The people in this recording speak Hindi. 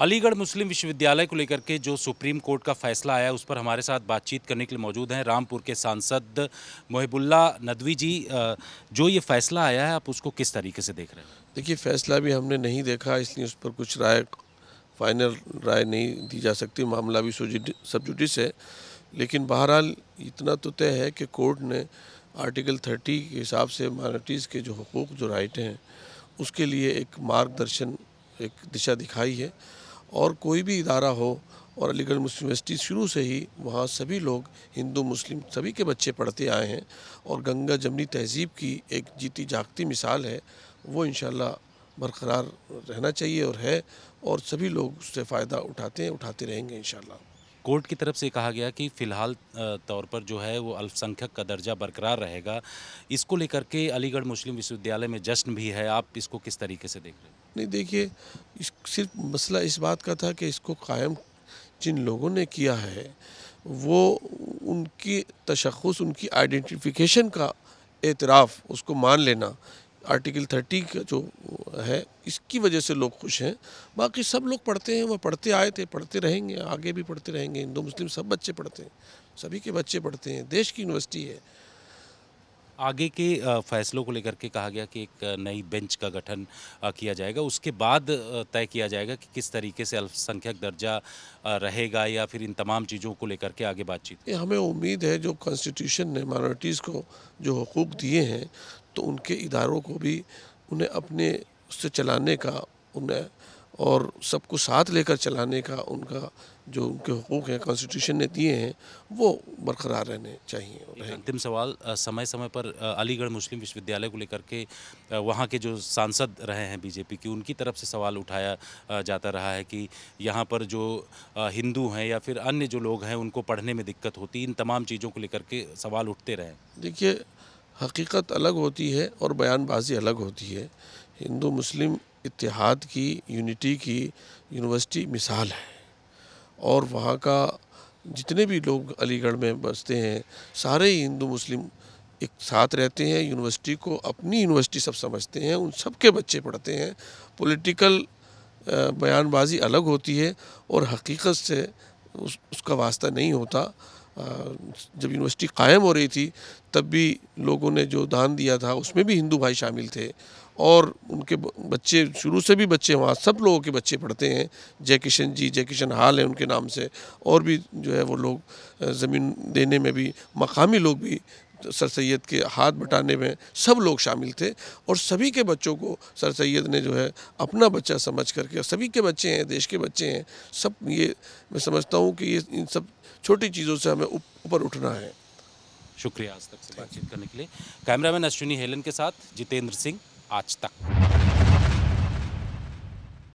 अलीगढ़ मुस्लिम विश्वविद्यालय को लेकर के जो सुप्रीम कोर्ट का फैसला आया उस पर हमारे साथ बातचीत करने के लिए मौजूद हैं रामपुर के सांसद मोहिबुल्ला नदवी जी जो ये फैसला आया है आप उसको किस तरीके से देख रहे हैं देखिए फैसला भी हमने नहीं देखा इसलिए उस पर कुछ राय फाइनल राय नहीं दी जा सकती मामला भी सब जुडिस है लेकिन बहरहाल इतना तो तय है कि कोर्ट ने आर्टिकल थर्टी के हिसाब से माइनॉरिटीज़ के जो हकूक़ जो राइट हैं उसके लिए एक मार्गदर्शन एक दिशा दिखाई है और कोई भी इदारा हो और अलीगढ़ मुस्लिम यूनिवर्सिटी शुरू से ही वहाँ सभी लोग हिंदू मुस्लिम सभी के बच्चे पढ़ते आए हैं और गंगा जमनी तहजीब की एक जीती जागती मिसाल है वो इन बरकरार रहना चाहिए और है और सभी लोग उससे फ़ायदा उठाते हैं उठाते रहेंगे इन कोर्ट की तरफ से कहा गया कि फ़िलहाल तौर पर जो है वो अल्पसंख्यक का दर्जा बरकरार रहेगा इसको लेकर के अलीगढ़ मुस्लिम विश्वविद्यालय में जश्न भी है आप इसको किस तरीके से देख रहे हैं नहीं देखिए सिर्फ मसला इस बात का था कि इसको कायम जिन लोगों ने किया है वो उनकी तशखस उनकी आइडेंटिफिकेशन का एतराफ़ उसको मान लेना आर्टिकल थर्टी का जो है इसकी वजह से लोग खुश हैं बाकी सब लोग पढ़ते हैं वह पढ़ते आए थे पढ़ते रहेंगे आगे भी पढ़ते रहेंगे हिंदू मुस्लिम सब बच्चे पढ़ते हैं सभी के बच्चे पढ़ते हैं देश की यूनिवर्सिटी है आगे के फैसलों को लेकर के कहा गया कि एक नई बेंच का गठन किया जाएगा उसके बाद तय किया जाएगा कि किस तरीके से अल्पसंख्यक दर्जा रहेगा या फिर इन तमाम चीज़ों को लेकर के आगे बातचीत हमें उम्मीद है जो कॉन्स्टिट्यूशन ने माइनॉरिटीज़ को जो हकूक़ दिए हैं तो उनके इदारों को भी उन्हें अपने उससे चलाने का उन्हें और सबको साथ लेकर चलाने का उनका जो उनके हकूक़ हैं कॉन्स्टिट्यूशन ने दिए हैं वो बरकरार रहने चाहिए अंतिम सवाल समय समय पर अलीगढ़ मुस्लिम विश्वविद्यालय को लेकर के वहाँ के जो सांसद रहे हैं बीजेपी की उनकी तरफ से सवाल उठाया जाता रहा है कि यहाँ पर जो हिंदू हैं या फिर अन्य जो लोग हैं उनको पढ़ने में दिक्कत होती इन तमाम चीज़ों को लेकर के सवाल उठते रहे देखिए हकीकत अलग होती है और बयानबाजी अलग होती है हिंदू मुस्लिम इतिहाद की यूनिटी की यूनिवर्सिटी मिसाल है और वहाँ का जितने भी लोग अलीगढ़ में बसते हैं सारे ही हिंदू मुस्लिम एक साथ रहते हैं यूनिवर्सिटी को अपनी यूनिवर्सिटी सब समझते हैं उन सब के बच्चे पढ़ते हैं पॉलिटिकल बयानबाजी अलग होती है और हकीकत से उस, उसका वास्ता नहीं होता जब यूनिवर्सिटी कायम हो रही थी तब भी लोगों ने जो दान दिया था उसमें भी हिंदू भाई शामिल थे और उनके बच्चे शुरू से भी बच्चे वहाँ सब लोगों के बच्चे पढ़ते हैं जय किशन जी जय किशन हाल है उनके नाम से और भी जो है वो लोग ज़मीन देने में भी मकामी लोग भी सर सैद के हाथ बटाने में सब लोग शामिल थे और सभी के बच्चों को सर सैद ने जो है अपना बच्चा समझ करके सभी के बच्चे हैं देश के बच्चे हैं सब ये मैं समझता हूँ कि ये इन सब छोटी चीज़ों से हमें ऊपर उठना है शुक्रिया आज तक से बातचीत करने के लिए कैमरामैन अश्विनी हेलन के साथ जितेंद्र सिंह आज तक